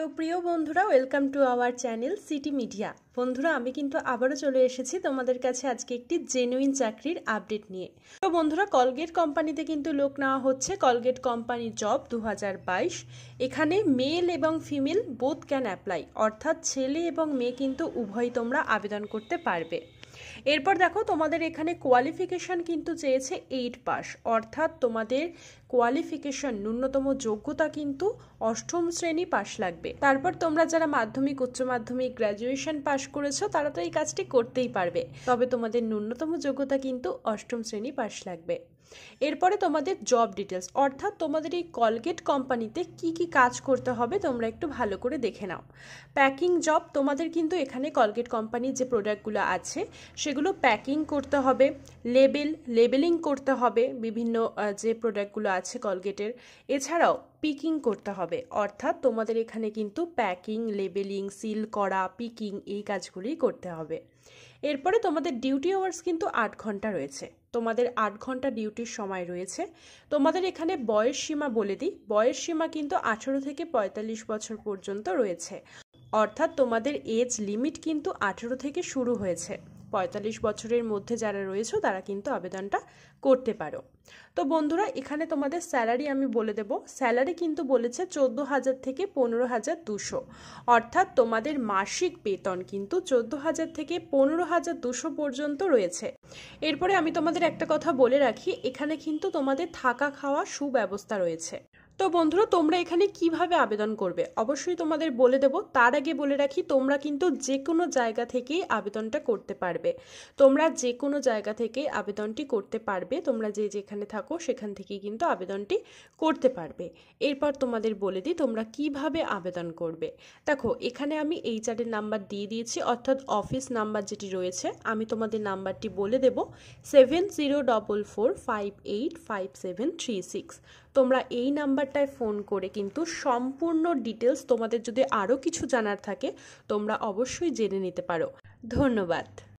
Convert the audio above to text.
তো প্রিয় বন্ধুরা welcome to our channel city media বন্ধুরা আমি কিন্তু আবারও চলে এসেছি তোমাদের কাছে আজকে একটি জেনুইন চাকরির আপডেট নিয়ে তো বন্ধুরা কলগেট কোম্পানিতে কিন্তু লোক নেওয়া হচ্ছে কলগেট কোম্পানি জব দু এখানে মেল এবং ফিমেল বোথ ক্যান অ্যাপ্লাই অর্থাৎ ছেলে এবং মেয়ে কিন্তু উভয় তোমরা আবেদন করতে পারবে এরপর দেখো তোমাদের এখানে কোয়ালিফিকেশান কিন্তু চেয়েছে এইট পাস অর্থাৎ তোমাদের কোয়ালিফিকেশন ন্যূনতম যোগ্যতা কিন্তু অষ্টম শ্রেণী পাস লাগবে তারপর তোমরা যারা মাধ্যমিক উচ্চ মাধ্যমিক গ্র্যাজুয়েশন পাশ করেছো তারা তো এই কাজটি করতেই পারবে তবে তোমাদের ন্যূনতম যোগ্যতা কিন্তু অষ্টম শ্রেণী পাশ লাগবে এরপরে তোমাদের জব ডিটেলস অর্থাৎ তোমাদের এই কলগেট কোম্পানিতে কি কি কাজ করতে হবে তোমরা একটু ভালো করে দেখে নাও প্যাকিং জব তোমাদের কিন্তু এখানে কলগেট কোম্পানির যে প্রোডাক্টগুলো আছে সেগুলো প্যাকিং করতে হবে লেবেল লেবেলিং করতে হবে বিভিন্ন যে প্রোডাক্টগুলো আছে কলগেটের এছাড়াও পিকিং করতে হবে অর্থাৎ তোমাদের এখানে কিন্তু প্যাকিং লেবেলিং সিল করা পিকিং এই কাজগুলি করতে হবে এরপরে তোমাদের ডিউটি আওয়ার্স কিন্তু আট ঘন্টা রয়েছে তোমাদের আট ঘন্টা ডিউটির সময় রয়েছে তোমাদের এখানে বয়স সীমা বলে দিই বয়স সীমা কিন্তু আঠেরো থেকে পঁয়তাল্লিশ বছর পর্যন্ত রয়েছে অর্থাৎ তোমাদের এজ লিমিট কিন্তু আঠেরো থেকে শুরু হয়েছে পঁয়তাল্লিশ বছরের মধ্যে যারা রয়েছে তারা কিন্তু আবেদনটা করতে পারো তো বন্ধুরা এখানে তোমাদের স্যালারি আমি বলে দেব স্যালারি কিন্তু বলেছে চোদ্দো হাজার থেকে পনেরো হাজার দুশো অর্থাৎ তোমাদের মাসিক বেতন কিন্তু চোদ্দো হাজার থেকে পনেরো হাজার দুশো পর্যন্ত রয়েছে এরপরে আমি তোমাদের একটা কথা বলে রাখি এখানে কিন্তু তোমাদের থাকা খাওয়া সুব্যবস্থা রয়েছে তো বন্ধুরা তোমরা এখানে কিভাবে আবেদন করবে অবশ্যই তোমাদের বলে দেব তার আগে বলে রাখি তোমরা কিন্তু যে কোনো জায়গা থেকেই আবেদনটা করতে পারবে তোমরা যে কোনো জায়গা থেকে আবেদনটি করতে পারবে তোমরা যে যেখানে থাকো সেখান থেকেই কিন্তু আবেদনটি করতে পারবে এরপর তোমাদের বলে দিই তোমরা কিভাবে আবেদন করবে দেখো এখানে আমি এইচআরের নাম্বার দিয়ে দিয়েছি অর্থাৎ অফিস নাম্বার যেটি রয়েছে আমি তোমাদের নাম্বারটি বলে দেব seven zero double four five eight five seven three six তোমরা এই নাম্বারটায় ফোন করে কিন্তু সম্পূর্ণ ডিটেলস তোমাদের যদি আরও কিছু জানার থাকে তোমরা অবশ্যই জেনে নিতে পারো ধন্যবাদ